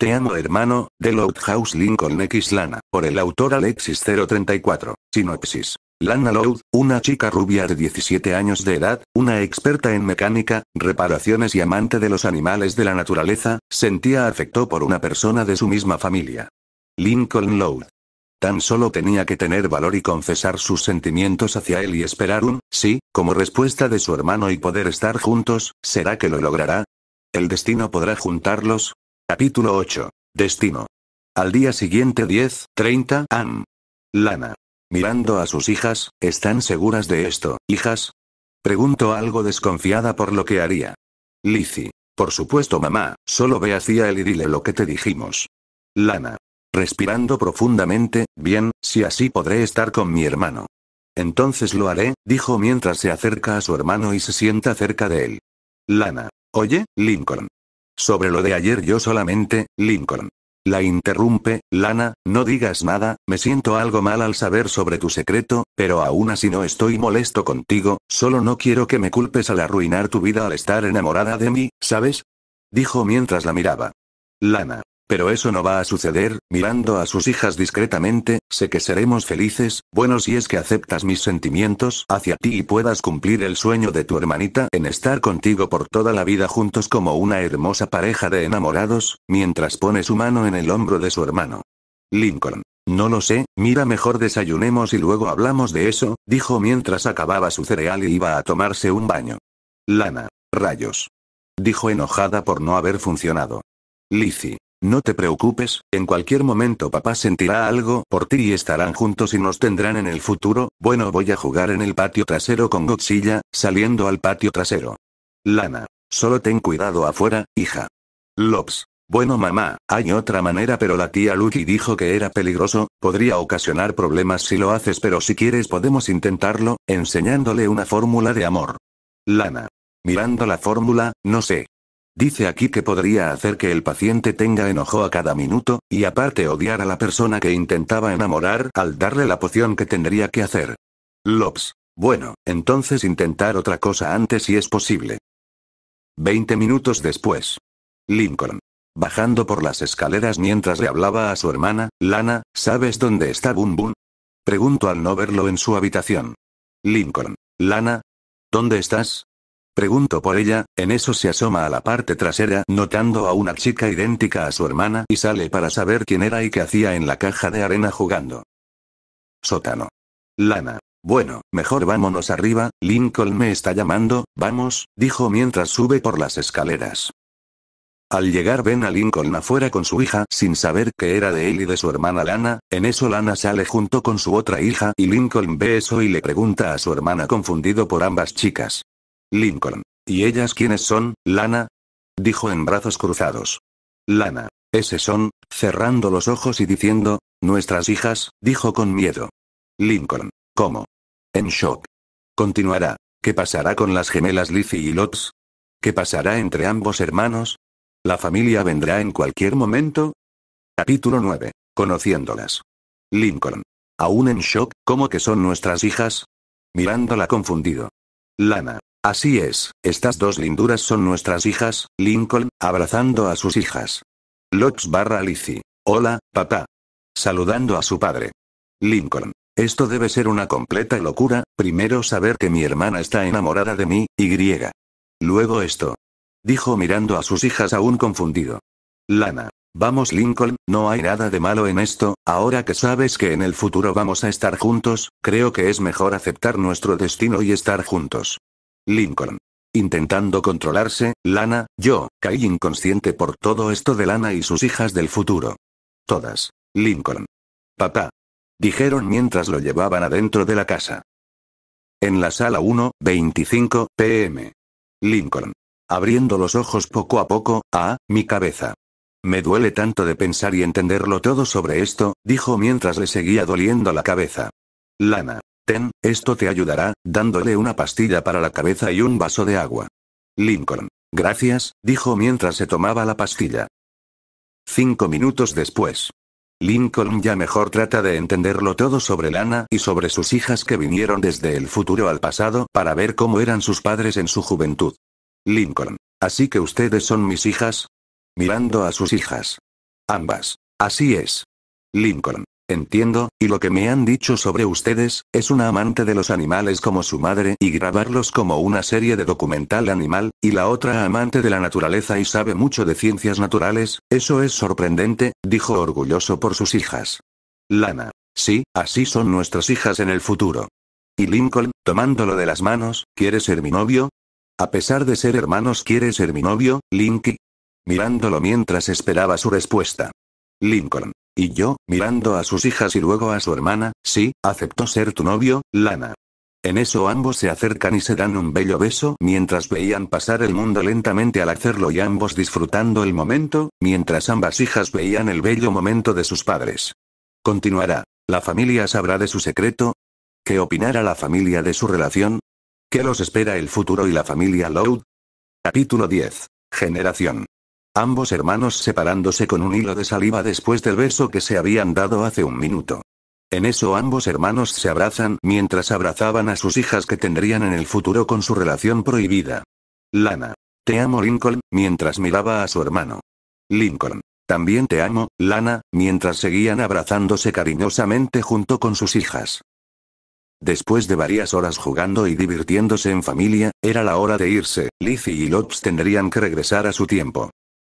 Te amo hermano, de House Lincoln X Lana, por el autor Alexis 034. Sinopsis. Lana Loud, una chica rubia de 17 años de edad, una experta en mecánica, reparaciones y amante de los animales de la naturaleza, sentía afecto por una persona de su misma familia. Lincoln Loud. Tan solo tenía que tener valor y confesar sus sentimientos hacia él y esperar un, sí, como respuesta de su hermano y poder estar juntos, ¿será que lo logrará? El destino podrá juntarlos, Capítulo 8. Destino. Al día siguiente 10, 30 am. Lana. Mirando a sus hijas, ¿están seguras de esto, hijas? Pregunto algo desconfiada por lo que haría. Lizzie. Por supuesto, mamá, solo ve hacia él y dile lo que te dijimos. Lana. Respirando profundamente, bien, si así podré estar con mi hermano. Entonces lo haré, dijo mientras se acerca a su hermano y se sienta cerca de él. Lana. Oye, Lincoln, sobre lo de ayer yo solamente, Lincoln. La interrumpe, Lana, no digas nada, me siento algo mal al saber sobre tu secreto, pero aún así no estoy molesto contigo, solo no quiero que me culpes al arruinar tu vida al estar enamorada de mí, ¿sabes? Dijo mientras la miraba. Lana. Pero eso no va a suceder, mirando a sus hijas discretamente, sé que seremos felices, bueno si es que aceptas mis sentimientos hacia ti y puedas cumplir el sueño de tu hermanita en estar contigo por toda la vida juntos como una hermosa pareja de enamorados, mientras pone su mano en el hombro de su hermano. Lincoln. No lo sé, mira mejor desayunemos y luego hablamos de eso, dijo mientras acababa su cereal y iba a tomarse un baño. Lana. Rayos. Dijo enojada por no haber funcionado. Lizzie. No te preocupes, en cualquier momento papá sentirá algo por ti y estarán juntos y nos tendrán en el futuro. Bueno, voy a jugar en el patio trasero con Godzilla, saliendo al patio trasero. Lana. Solo ten cuidado afuera, hija. Lops. Bueno mamá, hay otra manera pero la tía Lucky dijo que era peligroso, podría ocasionar problemas si lo haces pero si quieres podemos intentarlo, enseñándole una fórmula de amor. Lana. Mirando la fórmula, no sé, Dice aquí que podría hacer que el paciente tenga enojo a cada minuto, y aparte odiar a la persona que intentaba enamorar al darle la poción que tendría que hacer. Lops. Bueno, entonces intentar otra cosa antes si es posible. Veinte minutos después. Lincoln. Bajando por las escaleras mientras le hablaba a su hermana, Lana, ¿sabes dónde está Boom Boom? Pregunto al no verlo en su habitación. Lincoln. Lana. ¿Dónde estás? Pregunto por ella, en eso se asoma a la parte trasera notando a una chica idéntica a su hermana y sale para saber quién era y qué hacía en la caja de arena jugando. Sótano. Lana. Bueno, mejor vámonos arriba, Lincoln me está llamando, vamos, dijo mientras sube por las escaleras. Al llegar ven a Lincoln afuera con su hija sin saber que era de él y de su hermana Lana, en eso Lana sale junto con su otra hija y Lincoln ve eso y le pregunta a su hermana confundido por ambas chicas. Lincoln. ¿Y ellas quiénes son, Lana? dijo en brazos cruzados. Lana. Ese son, cerrando los ojos y diciendo, nuestras hijas, dijo con miedo. Lincoln. ¿Cómo? En shock. Continuará. ¿Qué pasará con las gemelas Lizzie y Lots? ¿Qué pasará entre ambos hermanos? ¿La familia vendrá en cualquier momento? Capítulo 9. Conociéndolas. Lincoln. Aún en shock, ¿cómo que son nuestras hijas? Mirándola confundido. Lana. Así es, estas dos linduras son nuestras hijas, Lincoln, abrazando a sus hijas. Locks barra Lizzie. Hola, papá. Saludando a su padre. Lincoln. Esto debe ser una completa locura, primero saber que mi hermana está enamorada de mí, y griega. Luego esto. Dijo mirando a sus hijas aún confundido. Lana. Vamos Lincoln, no hay nada de malo en esto, ahora que sabes que en el futuro vamos a estar juntos, creo que es mejor aceptar nuestro destino y estar juntos. Lincoln. Intentando controlarse, Lana, yo, caí inconsciente por todo esto de Lana y sus hijas del futuro. Todas. Lincoln. Papá. Dijeron mientras lo llevaban adentro de la casa. En la sala 1, 25, pm. Lincoln. Abriendo los ojos poco a poco, a, mi cabeza. Me duele tanto de pensar y entenderlo todo sobre esto, dijo mientras le seguía doliendo la cabeza. Lana. Ten, esto te ayudará, dándole una pastilla para la cabeza y un vaso de agua. Lincoln. Gracias, dijo mientras se tomaba la pastilla. Cinco minutos después. Lincoln ya mejor trata de entenderlo todo sobre Lana y sobre sus hijas que vinieron desde el futuro al pasado para ver cómo eran sus padres en su juventud. Lincoln. Así que ustedes son mis hijas. Mirando a sus hijas. Ambas. Así es. Lincoln. Entiendo, y lo que me han dicho sobre ustedes, es una amante de los animales como su madre y grabarlos como una serie de documental animal, y la otra amante de la naturaleza y sabe mucho de ciencias naturales, eso es sorprendente, dijo orgulloso por sus hijas. Lana. Sí, así son nuestras hijas en el futuro. Y Lincoln, tomándolo de las manos, ¿quiere ser mi novio? A pesar de ser hermanos, ¿quiere ser mi novio, Linky? Mirándolo mientras esperaba su respuesta. Lincoln. Y yo, mirando a sus hijas y luego a su hermana, sí, aceptó ser tu novio, Lana. En eso ambos se acercan y se dan un bello beso mientras veían pasar el mundo lentamente al hacerlo y ambos disfrutando el momento, mientras ambas hijas veían el bello momento de sus padres. Continuará. ¿La familia sabrá de su secreto? ¿Qué opinará la familia de su relación? ¿Qué los espera el futuro y la familia Loud? Capítulo 10. Generación ambos hermanos separándose con un hilo de saliva después del beso que se habían dado hace un minuto. En eso ambos hermanos se abrazan mientras abrazaban a sus hijas que tendrían en el futuro con su relación prohibida. Lana. Te amo Lincoln, mientras miraba a su hermano. Lincoln. También te amo, Lana, mientras seguían abrazándose cariñosamente junto con sus hijas. Después de varias horas jugando y divirtiéndose en familia, era la hora de irse, Lizzie y Lopes tendrían que regresar a su tiempo.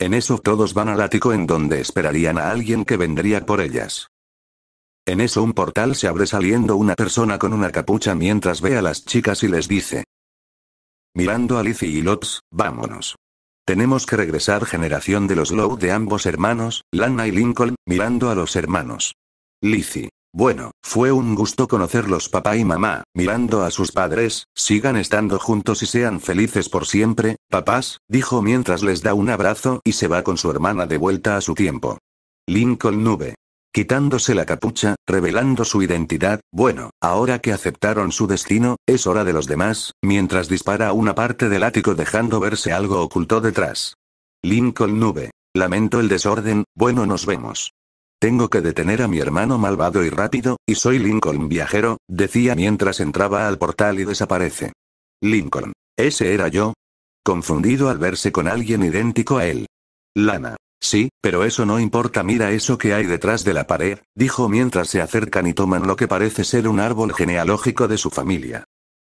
En eso todos van al ático en donde esperarían a alguien que vendría por ellas. En eso un portal se abre saliendo una persona con una capucha mientras ve a las chicas y les dice. Mirando a Lizzie y Lots, vámonos. Tenemos que regresar generación de los Low de ambos hermanos, Lana y Lincoln, mirando a los hermanos. Lizzie. Bueno, fue un gusto conocerlos papá y mamá, mirando a sus padres, sigan estando juntos y sean felices por siempre, papás, dijo mientras les da un abrazo y se va con su hermana de vuelta a su tiempo. Lincoln Nube. Quitándose la capucha, revelando su identidad, bueno, ahora que aceptaron su destino, es hora de los demás, mientras dispara a una parte del ático dejando verse algo oculto detrás. Lincoln Nube. Lamento el desorden, bueno nos vemos. Tengo que detener a mi hermano malvado y rápido, y soy Lincoln viajero, decía mientras entraba al portal y desaparece. Lincoln. ¿Ese era yo? Confundido al verse con alguien idéntico a él. Lana. Sí, pero eso no importa, mira eso que hay detrás de la pared, dijo mientras se acercan y toman lo que parece ser un árbol genealógico de su familia.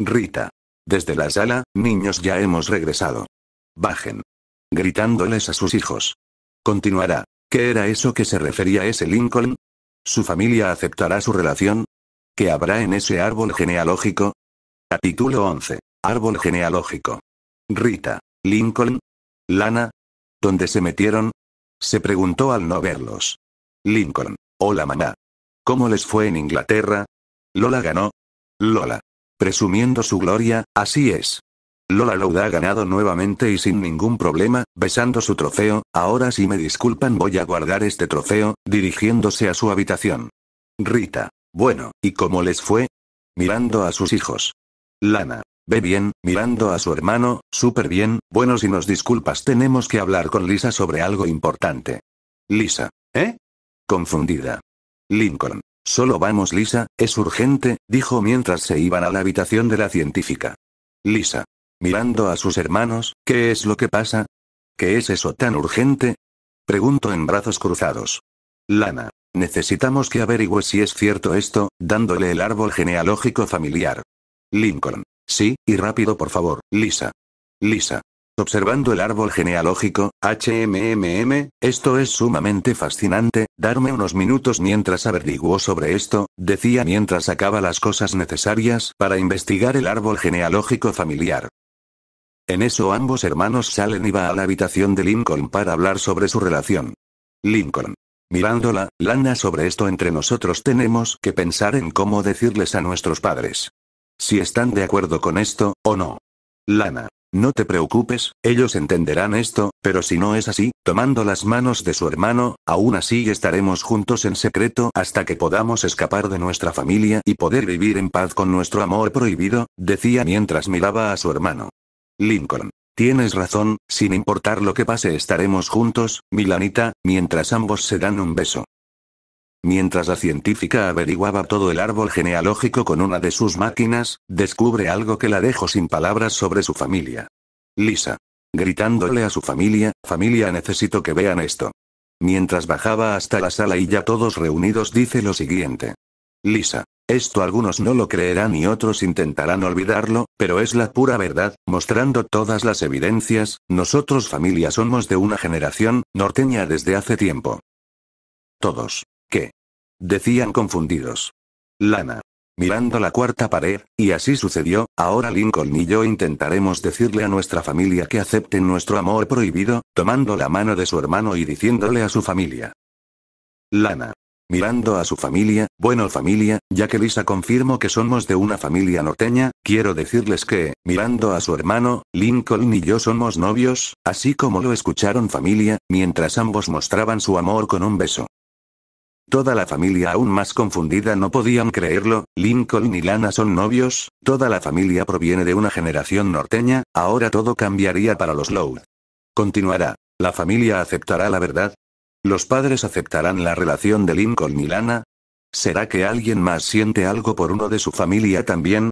Rita. Desde la sala, niños ya hemos regresado. Bajen. Gritándoles a sus hijos. Continuará. ¿Qué era eso que se refería a ese Lincoln? ¿Su familia aceptará su relación? ¿Qué habrá en ese árbol genealógico? Capítulo 11. Árbol genealógico. Rita. Lincoln. Lana. ¿Dónde se metieron? Se preguntó al no verlos. Lincoln. Hola mamá. ¿Cómo les fue en Inglaterra? Lola ganó. Lola. Presumiendo su gloria, así es. Lola Loud ha ganado nuevamente y sin ningún problema, besando su trofeo, ahora si me disculpan voy a guardar este trofeo, dirigiéndose a su habitación. Rita. Bueno, ¿y cómo les fue? Mirando a sus hijos. Lana. Ve bien, mirando a su hermano, súper bien, bueno si nos disculpas tenemos que hablar con Lisa sobre algo importante. Lisa. ¿Eh? Confundida. Lincoln. Solo vamos Lisa, es urgente, dijo mientras se iban a la habitación de la científica. Lisa. Mirando a sus hermanos, ¿qué es lo que pasa? ¿Qué es eso tan urgente? Pregunto en brazos cruzados. Lana. Necesitamos que averigüe si es cierto esto, dándole el árbol genealógico familiar. Lincoln. Sí, y rápido por favor, Lisa. Lisa. Observando el árbol genealógico, HMMM, esto es sumamente fascinante, darme unos minutos mientras averiguo sobre esto, decía mientras sacaba las cosas necesarias para investigar el árbol genealógico familiar. En eso ambos hermanos salen y va a la habitación de Lincoln para hablar sobre su relación. Lincoln. Mirándola, Lana sobre esto entre nosotros tenemos que pensar en cómo decirles a nuestros padres. Si están de acuerdo con esto, o no. Lana. No te preocupes, ellos entenderán esto, pero si no es así, tomando las manos de su hermano, aún así estaremos juntos en secreto hasta que podamos escapar de nuestra familia y poder vivir en paz con nuestro amor prohibido, decía mientras miraba a su hermano. Lincoln. Tienes razón, sin importar lo que pase estaremos juntos, Milanita, mientras ambos se dan un beso. Mientras la científica averiguaba todo el árbol genealógico con una de sus máquinas, descubre algo que la dejó sin palabras sobre su familia. Lisa. Gritándole a su familia, familia necesito que vean esto. Mientras bajaba hasta la sala y ya todos reunidos dice lo siguiente. Lisa. Esto algunos no lo creerán y otros intentarán olvidarlo, pero es la pura verdad, mostrando todas las evidencias, nosotros familia somos de una generación, norteña desde hace tiempo. Todos. ¿Qué? Decían confundidos. Lana. Mirando la cuarta pared, y así sucedió, ahora Lincoln y yo intentaremos decirle a nuestra familia que acepten nuestro amor prohibido, tomando la mano de su hermano y diciéndole a su familia. Lana. Mirando a su familia, bueno familia, ya que Lisa confirmó que somos de una familia norteña, quiero decirles que, mirando a su hermano, Lincoln y yo somos novios, así como lo escucharon familia, mientras ambos mostraban su amor con un beso. Toda la familia aún más confundida no podían creerlo, Lincoln y Lana son novios, toda la familia proviene de una generación norteña, ahora todo cambiaría para los Lowe. Continuará. La familia aceptará la verdad, ¿Los padres aceptarán la relación de Lincoln y Lana? ¿Será que alguien más siente algo por uno de su familia también?